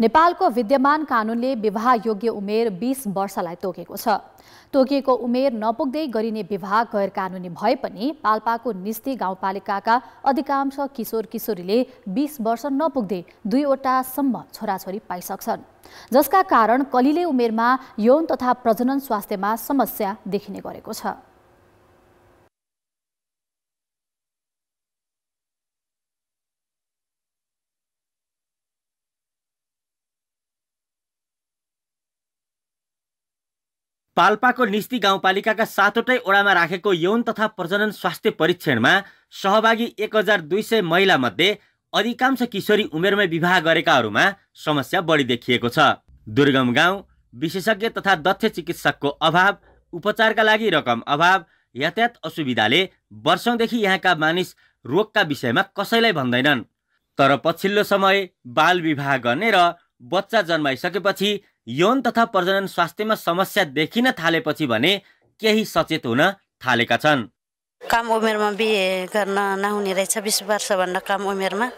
नेपालको विद्यमान कानुनले विवाह योग्य उमेर बिस वर्षलाई तोकेको छ तोकिएको उमेर नपुग्दै गरिने विवाह गैर कानुनी भए पनि पाल्पाको निस्ती गाउँपालिकाका अधिकांश किशोर किशोरीले बिस वर्ष नपुग्दै दुईवटासम्म छोराछोरी पाइसक्छन् जसका कारण कलिले उमेरमा यौन तथा प्रजनन स्वास्थ्यमा समस्या देखिने गरेको छ पाल्पाको निस्ति गाउँपालिकाका सातवटै ओडामा राखेको यौन तथा प्रजनन स्वास्थ्य परीक्षणमा सहभागी एक हजार दुई सय महिलामध्ये अधिकांश किशोरी उमेरमै विवाह गरेकाहरूमा समस्या बढी देखिएको छ दुर्गम गाउँ विशेषज्ञ तथा दक्ष चिकित्सकको अभाव उपचारका लागि रकम अभाव यातायात असुविधाले वर्षौँदेखि यहाँका मानिस रोगका विषयमा कसैलाई भन्दैनन् तर पछिल्लो समय बाल विवाह गर्ने र बच्चा जन्माइसकेपछि यौन तथा प्रजनन स्वास्थ्यमा समस्या देखिन थालेपछि भने केही सचेत हुन थालेका छन् कम उमेरमा बिहे गर्न नहुने रहेछ बिस वर्षभन्दा कम उमेरमा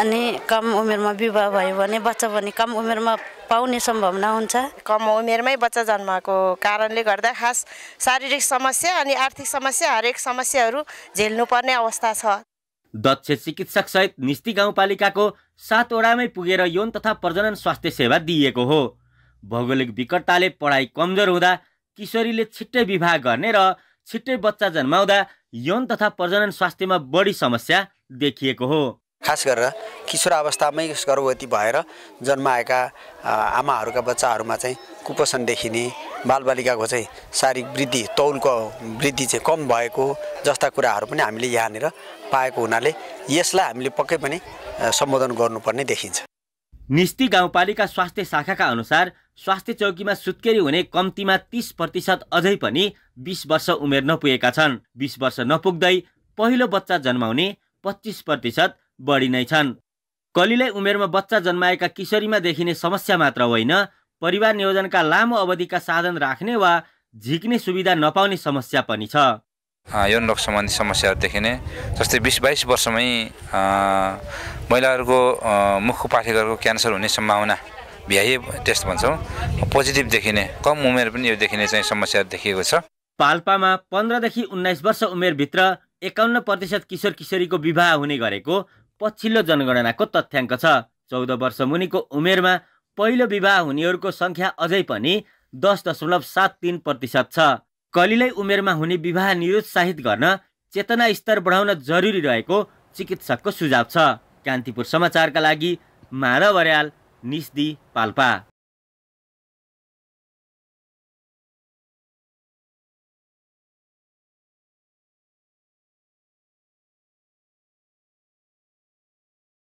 अनि कम उमेरमा विवाह भयो भने बच्चा पनि कम उमेरमा पाउने सम्भावना हुन्छ कम उमेरमै बच्चा जन्माएको कारणले गर्दा खास शारीरिक समस्या अनि आर्थिक समस्या हरेक समस्याहरू झेल्नुपर्ने अवस्था छ दक्ष चिकित्सकसहित निस्ती गाउँपालिकाको सातवटामै पुगेर यौन तथा प्रजनन स्वास्थ्य सेवा दिइएको हो भौगोलिक विकटताले पढाइ कमजोर हुँदा किशोरीले छिट्टै विवाह गर्ने र छिट्टै बच्चा जन्माउँदा यौन तथा प्रजनन स्वास्थ्यमा बढी समस्या देखिएको हो खास गरेर किशोरावस्थामै गर्भवती भएर जन्माएका आमाहरूका बच्चाहरूमा चाहिँ कुपोषण देखिने बालबालिकाको चाहिँ शारीरिक वृद्धि तौलको वृद्धि चाहिँ कम भएको जस्ता कुराहरू पनि हामीले यहाँनिर पाएको हुनाले यसलाई हामीले पक्कै पनि सम्बोधन गर्नुपर्ने देखिन्छ निस्ती गाउँपालिका स्वास्थ्य शाखाका अनुसार स्वास्थ्य चौकीमा सुत्केरी हुने कम्तीमा तिस प्रतिशत अझै पनि बिस वर्ष उमेर नपुगेका छन् बिस वर्ष नपुग्दै पहिलो बच्चा जन्माउने पच्चिस प्रतिशत बढी नै छन् कलिलै उमेरमा बच्चा जन्माएका किशोरीमा देखिने समस्या मात्र होइन परिवार नियोजनका लामो अवधिका साधन राख्ने वा झिक्ने सुविधा नपाउने समस्या पनि छ यो रोग सम्बन्धी समस्याहरू देखिने जस्तै बिस बाइस वर्षमै महिलाहरूको मुख पाठेघरको क्यान्सर हुने सम्भावना भ्याइए टेस्ट भन्छौँ पोजिटिभ देखिने कम उमेर पनि यो देखिने चाहिँ समस्या देखिएको छ पाल्पामा पन्ध्रदेखि उन्नाइस वर्ष उमेरभित्र एकाउन्न प्रतिशत किशोर किशोरीको विवाह हुने गरेको पछिल्लो जनगणनाको तथ्याङ्क छ चौध वर्ष मुनिको उमेरमा पहिलो विवाह हुनेहरूको सङ्ख्या अझै पनि दस दशमलव सात तिन प्रतिशत छ कलिलै उमेरमा हुने विवाह निरुत्साहित गर्न चेतना स्तर बढाउन जरुरी रहेको चिकित्सकको सुझाव छ कान्तिपुर समाचारका लागि माधव अर्याल निस्दी पाल्पा